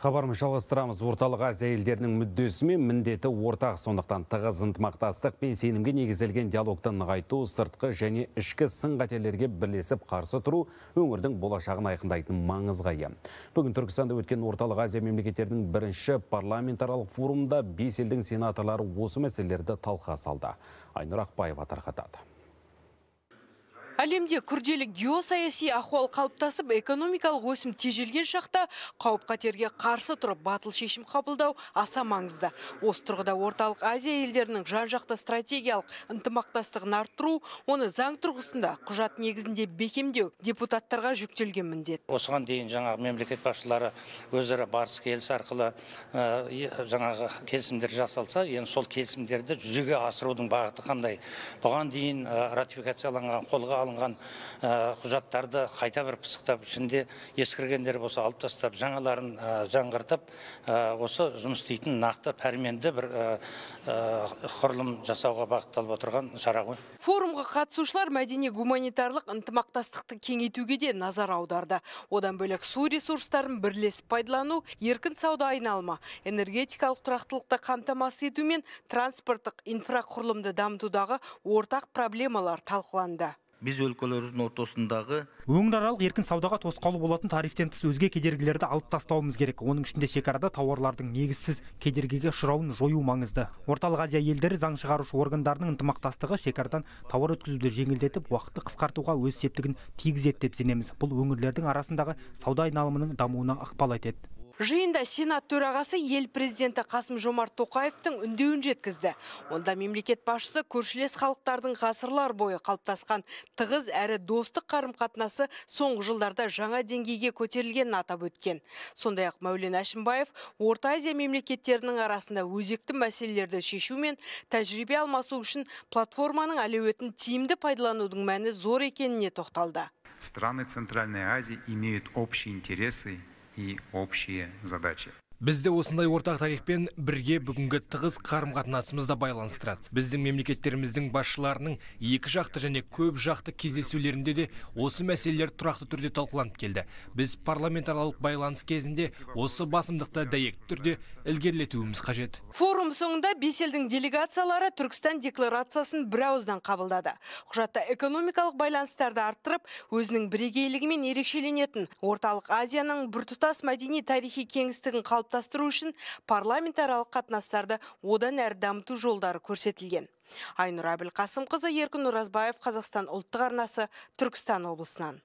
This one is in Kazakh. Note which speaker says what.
Speaker 1: Хабарымыз жалғастырамыз. Орталық Азия елдерінің мүддесі мен міндеті ортақ, сондықтан тығыз ынтымақтастық пен сенімге негізделген диалогты нығайту, сыртқы және ішкі сын қатерлерге бірлесіп қарсы тұру өңірдің болашағын айқындайтын маңызға ие. Бүгін Түркістанда өткен Орталық Азия мемлекеттерінің бірінші парламентаралық форумында бес елдің сенаторлары осы мәселелерді талқыға салды. Айнұр Ақбаева тарқатады
Speaker 2: әлемде күрделі геосаяси ахуал қалыптасып экономикалық өсім тежелген шақта қауіп қатерге қарсы тұрып батыл шешім қабылдау аса маңызды осы тұрғыда орталық азия елдерінің жан жақты стратегиялық ынтымақтастығын арттыру оны заң тұрғысында құжат негізінде бекемдеу депутаттарға жүктелген міндет
Speaker 3: осыған дейін жаңағы мемлекет басшылары өзара барыс келіс арқылы э, жаңағы келісімдер жасалса енді сол келісімдерді жүзеге асырудың бағыты қандай бұған дейін э, ратификацияланған қолға салынған құжаттарды қайта бір пысықтап ішінде ескіргендер болса алып тастап жаңаларын жаңғыртып осы жұмыс істейтін нақты пәрменді бір құрылым жасауға бағытталып отырған шара ғой
Speaker 2: форумға қатысушылар мәдени гуманитарлық ынтымақтастықты кеңейтуге де назар аударды одан бөлек су ресурстарын бірлесіп пайдалану еркін сауда айналымы энергетикалық тұрақтылықты қамтамасыз ету мен транспорттық инфрақұрылымды дамытудағы ортақ проблемалар талқыланды
Speaker 4: біз өлкөлөрүбүздүн ортасындағы... өңіраралық еркін саудаға тосқауыл болатын тарифтен тыс өзге кедергілерді алып тастауымыз керек оның ішінде шекарада тауарлардың негізсіз кедергіге ұшырауын жою маңызды орталық азия елдері заң шығарушы органдарының ынтымақтастығы шекарадан тауар өткізуді жеңілдетіп уақытты қысқартуға өз септігін тигізеді деп сенеміз бұл өңірлердің арасындағы сауда айналымының дамуына ықпал етеді
Speaker 2: Жиында Сенат төрағасы ел президенті Қасым Жомарт Тоқаевтың үндеуін жеткізді. Онда мемлекет басшысы көршілес халықтардың ғасырлар бойы қалыптасқан тығыз әрі достық қарым-қатынасы соңғы жылдарда жаңа деңгейге көтерілгенін атап өткен. Сондай ақ Мәулен Әшімбаев Орта Азия мемлекеттерінің арасында өзекті мәселелерді шешу мен тәжірибе алмасу үшін платформаның әлеуетін тиімді пайдаланудың мәні зор екеніне тоқталды.
Speaker 4: Страны Центральной Азии имеют общие интересы и общие
Speaker 1: задачи.
Speaker 5: бізді осындай ортақ тарихпен бірге бүгінгі тығыз қарым қатынасымыз да байланыстырады біздің мемлекеттеріміздің басшыларының екі жақты және көп жақты кездесулерінде де осы мәселелер тұрақты түрде талқыланып келді біз парламентаралық байланыс кезінде осы басымдықты дәйекті түрде ілгерілетуіміз қажет
Speaker 2: форум соңында бес елдің делегациялары түркістан декларациясын бірауыздан қабылдады құжатта экономикалық байланыстарды арттырып өзінің бірегейлігімен ерекшеленетін орталық азияның біртұтас мәдени тарихи кеңістігін қалып қалыптастыру үшін парламентаралық қатынастарды одан әрі дамыту жолдары көрсетілген айнұр әбілқасымқызы еркін оразбаев қазақстан ұлттық арнасы түркістан облысынан